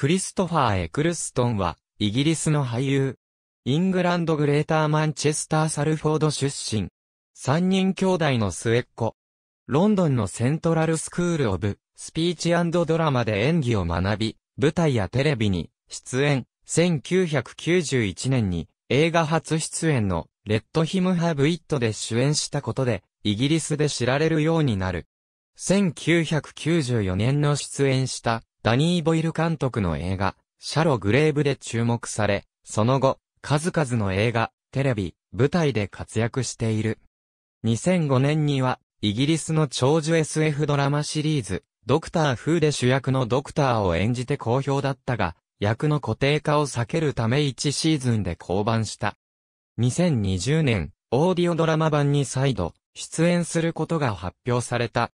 クリストファー・エクルストンは、イギリスの俳優。イングランドグレーターマンチェスター・サルフォード出身。三人兄弟の末っ子。ロンドンのセントラルスクール・オブ・スピーチドラマで演技を学び、舞台やテレビに出演。1991年に映画初出演のレッドヒム・ハブ・イットで主演したことで、イギリスで知られるようになる。1994年の出演したダニー・ボイル監督の映画、シャロ・グレーブで注目され、その後、数々の映画、テレビ、舞台で活躍している。2005年には、イギリスの長寿 SF ドラマシリーズ、ドクター・フーで主役のドクターを演じて好評だったが、役の固定化を避けるため1シーズンで降板した。2020年、オーディオドラマ版に再度、出演することが発表された。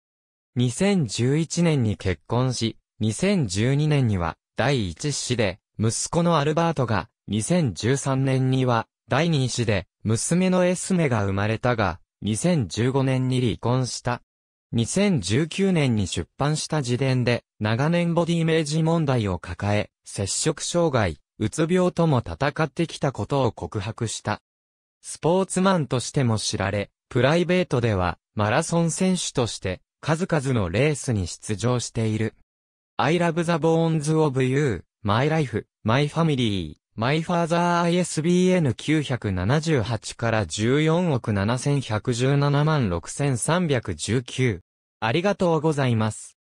2011年に結婚し、2012年には第1子で、息子のアルバートが、2013年には第2子で、娘のエスメが生まれたが、2015年に離婚した。2019年に出版した自伝で、長年ボディイメージ問題を抱え、接触障害、うつ病とも戦ってきたことを告白した。スポーツマンとしても知られ、プライベートでは、マラソン選手として、数々のレースに出場している。I love the bones of you, my life, my family, my father ISBN 978から14億7117万6319。ありがとうございます。